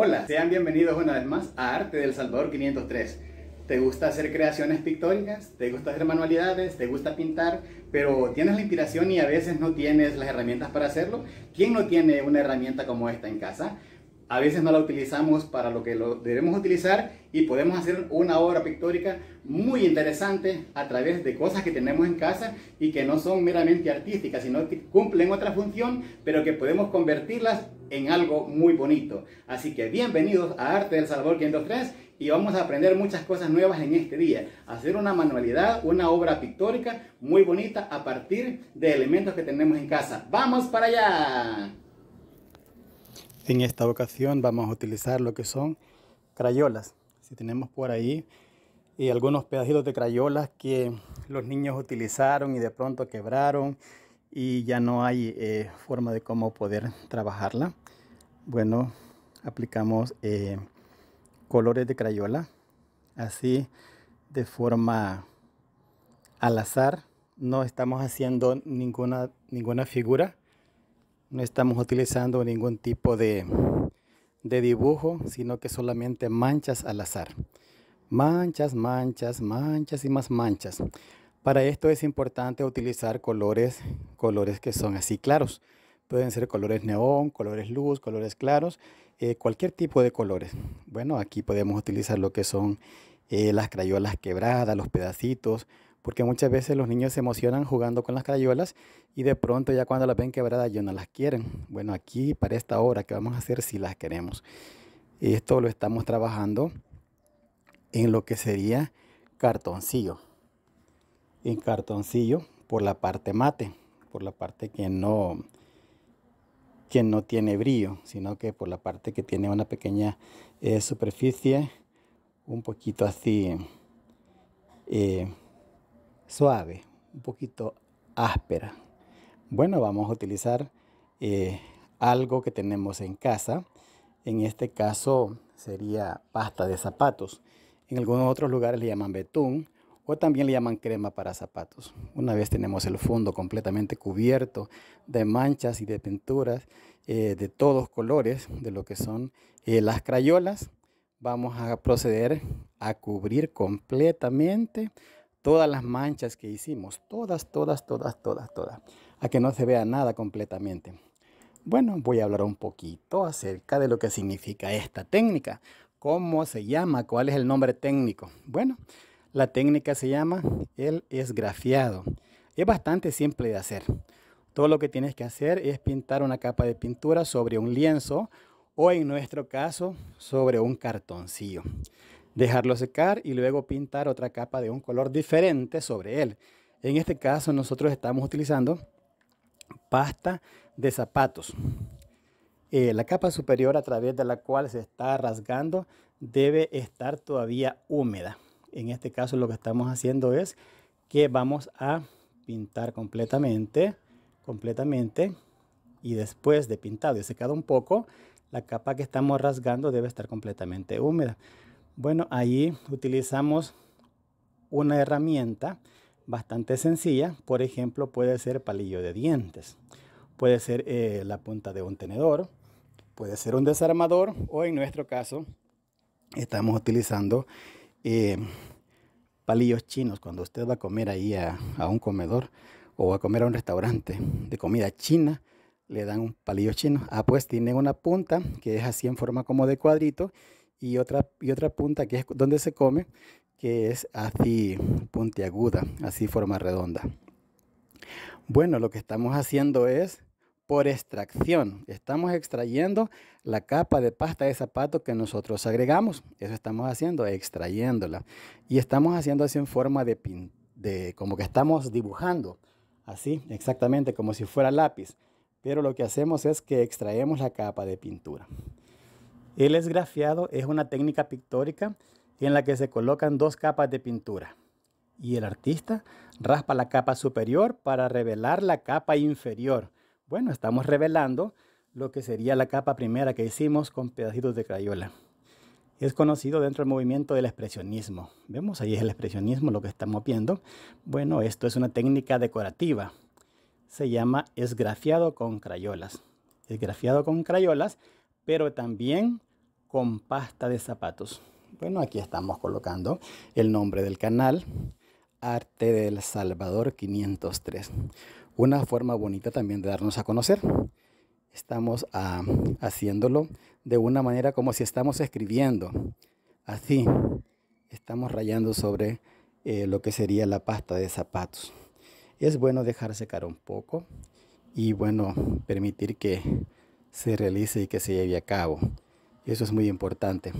Hola, sean bienvenidos una vez más a Arte del Salvador 503. ¿Te gusta hacer creaciones pictóricas? ¿Te gusta hacer manualidades? ¿Te gusta pintar? Pero tienes la inspiración y a veces no tienes las herramientas para hacerlo. ¿Quién no tiene una herramienta como esta en casa? a veces no la utilizamos para lo que lo debemos utilizar y podemos hacer una obra pictórica muy interesante a través de cosas que tenemos en casa y que no son meramente artísticas, sino que cumplen otra función, pero que podemos convertirlas en algo muy bonito. Así que bienvenidos a Arte del Salvador 503 y vamos a aprender muchas cosas nuevas en este día. Hacer una manualidad, una obra pictórica muy bonita a partir de elementos que tenemos en casa. ¡Vamos para allá! En esta ocasión vamos a utilizar lo que son crayolas. Si tenemos por ahí eh, algunos pedacitos de crayolas que los niños utilizaron y de pronto quebraron y ya no hay eh, forma de cómo poder trabajarla. Bueno, aplicamos eh, colores de crayola así de forma al azar. No estamos haciendo ninguna, ninguna figura no estamos utilizando ningún tipo de, dibujo, sino que solamente manchas al azar. Manchas, manchas, manchas y más manchas. Para esto es importante utilizar colores, colores que son así claros. Pueden ser colores neón, colores luz, colores claros, eh, cualquier tipo de colores. Bueno, aquí podemos utilizar lo que son eh, las crayolas quebradas, los pedacitos, porque muchas veces los niños se emocionan jugando con las crayolas y de pronto ya cuando las ven quebradas ya no las quieren. Bueno, aquí para esta hora, ¿qué vamos a hacer si las queremos? Esto lo estamos trabajando en lo que sería cartoncillo. En cartoncillo por la parte mate, por la parte que no, no tiene brillo, sino que por la parte que tiene una pequeña eh, superficie un poquito así eh, suave, un poquito áspera. Bueno, vamos a utilizar eh, algo que tenemos en casa. En este caso sería pasta de zapatos. En algunos otros lugares le llaman betún o también le llaman crema para zapatos. Una vez tenemos el fondo completamente cubierto de manchas y de pinturas eh, de todos colores de lo que son eh, las crayolas, vamos a proceder a cubrir completamente todas las manchas que hicimos, todas, todas, todas, todas, todas, a que no se vea nada completamente. Bueno, voy a hablar un poquito acerca de lo que significa esta técnica, cómo se llama, cuál es el nombre técnico. Bueno, la técnica se llama el esgrafiado. Es bastante simple de hacer. Todo lo que tienes que hacer es pintar una capa de pintura sobre un lienzo o en nuestro caso sobre un cartoncillo dejarlo secar y luego pintar otra capa de un color diferente sobre él. En este caso nosotros estamos utilizando pasta de zapatos. Eh, la capa superior a través de la cual se está rasgando debe estar todavía húmeda. En este caso lo que estamos haciendo es que vamos a pintar completamente, completamente y después de pintado y secado un poco, la capa que estamos rasgando debe estar completamente húmeda. Bueno, ahí utilizamos una herramienta bastante sencilla. Por ejemplo, puede ser palillo de dientes, puede ser eh, la punta de un tenedor, puede ser un desarmador o en nuestro caso estamos utilizando eh, palillos chinos. Cuando usted va a comer ahí a, un comedor o a comer a un restaurante de comida china, le dan un palillo chino. Ah, pues tiene una punta que es así en forma como de cuadrito y otra, y otra punta que es donde se come, que es así puntiaguda, así forma redonda. Bueno, lo que estamos haciendo es por extracción. Estamos extrayendo la capa de pasta de zapato que nosotros agregamos. Eso estamos haciendo, extrayéndola. Y estamos haciendo así en forma de, de como que estamos dibujando. Así, exactamente, como si fuera lápiz. Pero lo que hacemos es que extraemos la capa de pintura. El esgrafiado es una técnica pictórica en la que se colocan dos capas de pintura y el artista raspa la capa superior para revelar la capa inferior. Bueno, estamos revelando lo que sería la capa primera que hicimos con pedacitos de crayola. Es conocido dentro del movimiento del expresionismo. Vemos ahí es el expresionismo lo que estamos viendo. Bueno, esto es una técnica decorativa. Se llama esgrafiado con crayolas. Esgrafiado con crayolas, pero también con pasta de zapatos. Bueno, aquí estamos colocando el nombre del canal, Arte del Salvador 503. Una forma bonita también de darnos a conocer. Estamos ah, haciéndolo de una manera como si estamos escribiendo. Así, estamos rayando sobre eh, lo que sería la pasta de zapatos. Es bueno dejar secar un poco y bueno, permitir que se realice y que se lleve a cabo. Eso es muy importante.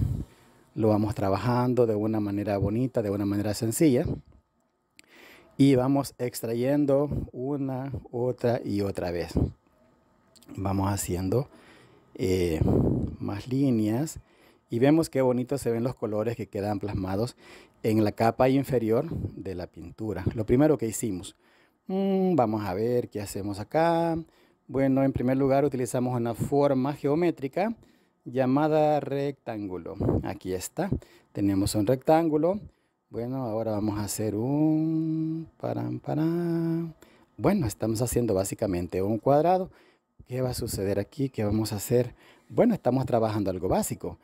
Lo vamos trabajando de una manera bonita, de una manera sencilla. Y vamos extrayendo una, otra y otra vez. Vamos haciendo eh, más líneas y vemos qué bonitos se ven los colores que quedan plasmados en la capa inferior de la pintura. Lo primero que hicimos, mm, vamos a ver qué hacemos acá. Bueno, en primer lugar utilizamos una forma geométrica llamada rectángulo. Aquí está. Tenemos un rectángulo. Bueno, ahora vamos a hacer un... Bueno, estamos haciendo básicamente un cuadrado. ¿Qué va a suceder aquí? ¿Qué vamos a hacer? Bueno, estamos trabajando algo básico.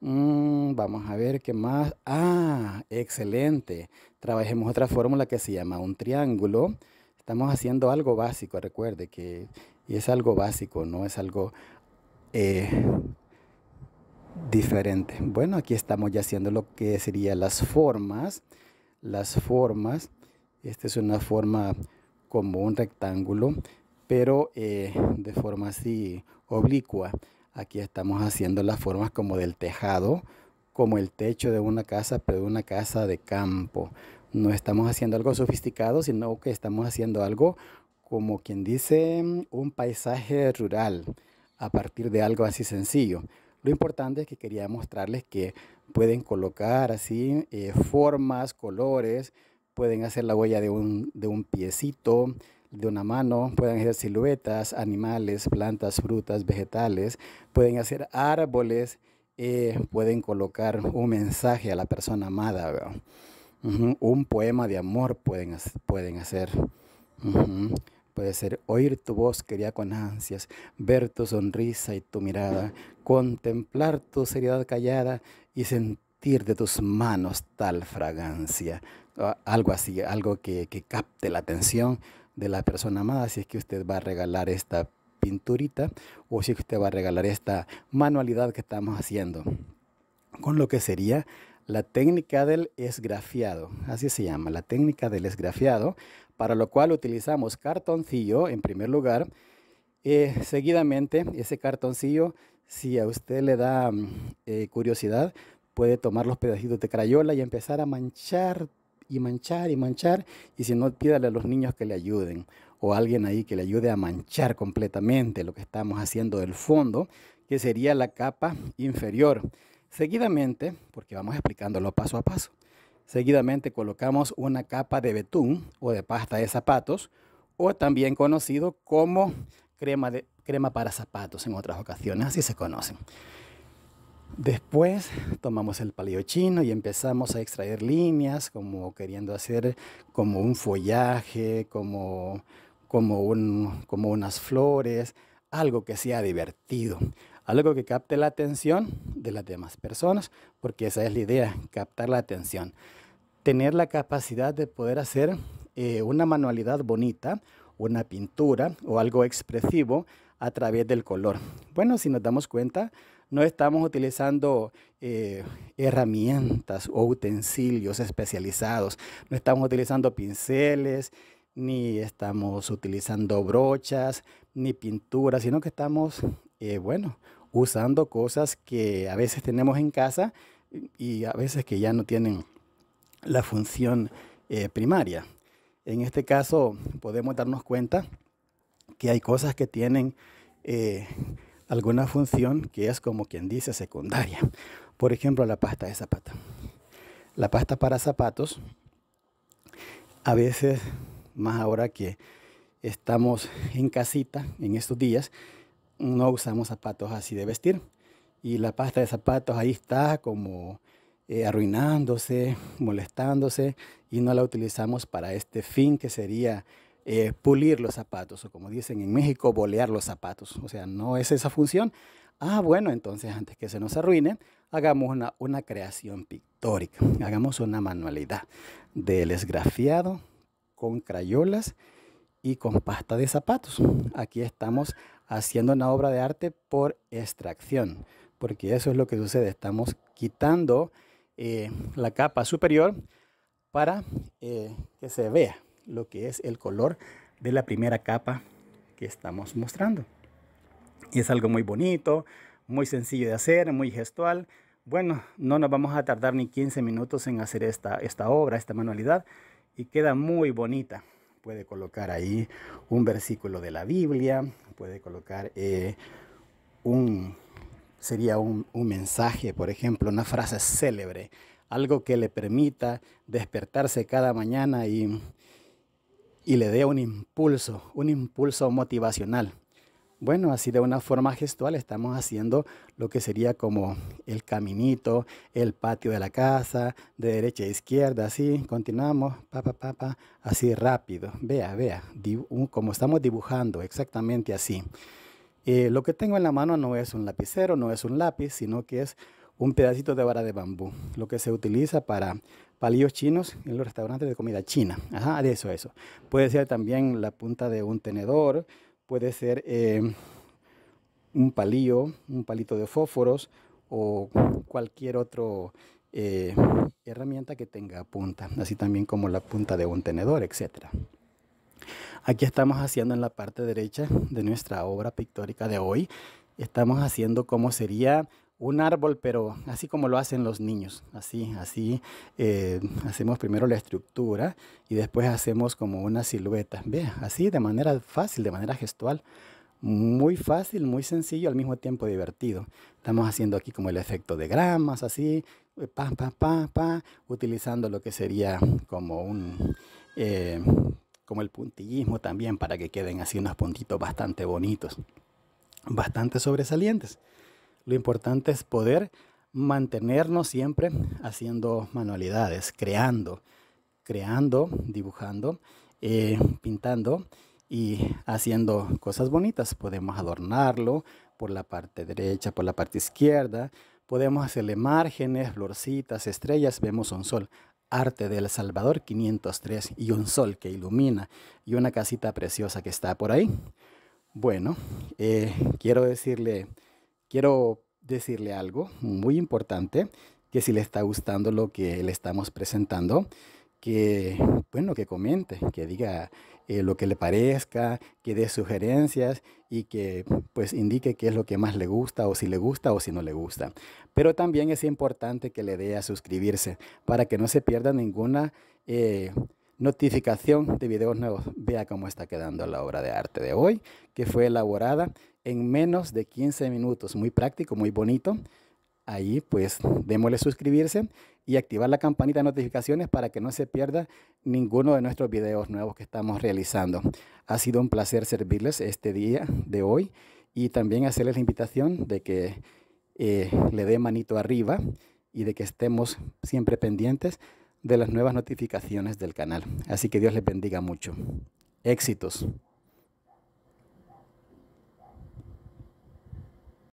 Mm, vamos a ver qué más. Ah, excelente. Trabajemos otra fórmula que se llama un triángulo. Estamos haciendo algo básico, recuerde que y es algo básico, no es algo eh, diferente. Bueno, aquí estamos ya haciendo lo que serían las formas. Las formas, esta es una forma como un rectángulo, pero eh, de forma así oblicua. Aquí estamos haciendo las formas como del tejado, como el techo de una casa, pero de una casa de campo. No estamos haciendo algo sofisticado, sino que estamos haciendo algo como quien dice mm, un paisaje rural a partir de algo así sencillo. Lo importante es que quería mostrarles que pueden colocar así eh, formas, colores, pueden hacer la huella de un, piecito, de una mano, pueden hacer siluetas, animales, plantas, frutas, vegetales, pueden hacer árboles, eh, pueden colocar un mensaje a la persona amada, un poema de amor pueden, pueden hacer. Puede ser oír tu voz quería con ansias, ver tu sonrisa y tu mirada, contemplar tu seriedad callada y sentir de tus manos tal fragancia. Ah, algo así, algo que, capte la atención de la persona amada si es que usted va a regalar esta pinturita o si usted va a regalar esta manualidad que estamos haciendo con lo que sería la técnica del esgrafiado así se llama la técnica del esgrafiado para lo cual utilizamos cartoncillo en primer lugar. Eh, seguidamente, ese cartoncillo, si a usted le da mm, eh, curiosidad, puede tomar los pedacitos de crayola y empezar a manchar y manchar y manchar. Y si no, pídale a los niños que le ayuden o alguien ahí que le ayude a manchar completamente lo que estamos haciendo del fondo, que sería la capa inferior. Seguidamente, porque vamos explicándolo paso a paso. Seguidamente colocamos una capa de betún o de pasta de zapatos o también conocido como crema, para zapatos en otras ocasiones, así se conocen. Después tomamos el palillo chino y empezamos a extraer líneas como queriendo hacer como un follaje, como unas flores, algo que sea divertido, algo que capte la atención de las demás personas, porque esa es la idea, captar la atención tener la capacidad de poder hacer eh, una manualidad bonita, una pintura o algo expresivo a través del color. Bueno, si nos damos cuenta, no estamos utilizando eh, herramientas o utensilios especializados, no estamos utilizando pinceles, ni estamos utilizando brochas, ni pinturas, sino que estamos, eh, bueno, usando cosas que a veces tenemos en casa y a veces que ya no tienen la función eh, primaria. En este caso podemos darnos cuenta que hay cosas que tienen eh, alguna función que es como quien dice secundaria. Por ejemplo, la pasta de zapata. La pasta para zapatos, a veces, más ahora que estamos en casita en estos días, no usamos zapatos así de vestir. Y la pasta de zapatos ahí está como eh, arruinándose, molestándose, y no la utilizamos para este fin que sería eh, pulir los zapatos, o como dicen en México, bolear los zapatos. O sea, no es esa función. Ah, bueno, entonces antes que se nos arruinen hagamos una, una creación pictórica, hagamos una manualidad del esgrafiado con crayolas y con pasta de zapatos. Aquí estamos haciendo una obra de arte por extracción, porque eso es lo que sucede, estamos quitando eh, la capa superior para eh, que se vea lo que es el color de la primera capa que estamos mostrando. Y es algo muy bonito, muy sencillo de hacer, muy gestual. Bueno, no nos vamos a tardar ni 15 minutos en hacer esta, esta obra, esta manualidad, y queda muy bonita. Puede colocar ahí un versículo de la Biblia, puede colocar eh, un, sería un, mensaje, por ejemplo, una frase célebre, algo que le permita despertarse cada mañana y, y le dé un impulso, un impulso motivacional. Bueno, así de una forma gestual estamos haciendo lo que sería como el caminito, el patio de la casa, de derecha a izquierda, así, continuamos, pa, pa, así rápido. Vea, vea, como estamos dibujando, exactamente así. Eh, lo que tengo en la mano no es un lapicero, no es un lápiz, sino que es un pedacito de vara de bambú, lo que se utiliza para palillos chinos en los restaurantes de comida china. Ajá, de eso, eso. Puede ser también la punta de un tenedor, puede ser eh, un palillo, un palito de fósforos o cualquier otra eh, herramienta que tenga punta, así también como la punta de un tenedor, etcétera. Aquí estamos haciendo en la parte derecha de nuestra obra pictórica de hoy. Estamos haciendo como sería un árbol, pero así como lo hacen los niños, así, así eh, hacemos primero la estructura y después hacemos como una silueta, ve, así de manera fácil, de manera gestual, muy fácil, muy sencillo, al mismo tiempo divertido. Estamos haciendo aquí como el efecto de gramas, así, eh, pa, pa, pa, pa, utilizando lo que sería como un, eh, como el puntillismo también para que queden así unos puntitos bastante bonitos, bastante sobresalientes. Lo importante es poder mantenernos siempre haciendo manualidades, creando, creando, dibujando, eh, pintando y haciendo cosas bonitas. Podemos adornarlo por la parte derecha, por la parte izquierda. Podemos hacerle márgenes, florcitas, estrellas. Vemos un sol arte del Salvador 503 y un sol que ilumina y una casita preciosa que está por ahí. Bueno, eh, quiero decirle, quiero decirle algo muy importante que si le está gustando lo que le estamos presentando, que, bueno, que comente, que diga eh, lo que le parezca, que dé sugerencias y que pues indique qué es lo que más le gusta o si le gusta o si no le gusta. Pero también es importante que le dé a suscribirse para que no se pierda ninguna eh, notificación de videos nuevos. Vea cómo está quedando la obra de arte de hoy, que fue elaborada en menos de 15 minutos. Muy práctico, muy bonito ahí pues démosle suscribirse y activar la campanita de notificaciones para que no se pierda ninguno de nuestros videos nuevos que estamos realizando. Ha sido un placer servirles este día de hoy y también hacerles la invitación de que eh, le dé manito arriba y de que estemos siempre pendientes de las nuevas notificaciones del canal. Así que Dios les bendiga mucho. Éxitos.